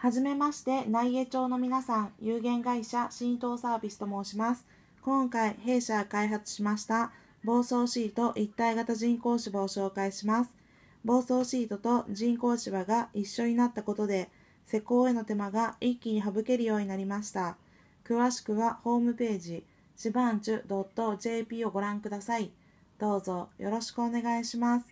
はじめまして、内江町の皆さん、有限会社浸透サービスと申します。今回、弊社開発しました、暴走シート一体型人工芝を紹介します。暴走シートと人工芝が一緒になったことで、施工への手間が一気に省けるようになりました。詳しくはホームページ、しばんちゅ .jp をご覧ください。どうぞよろしくお願いします。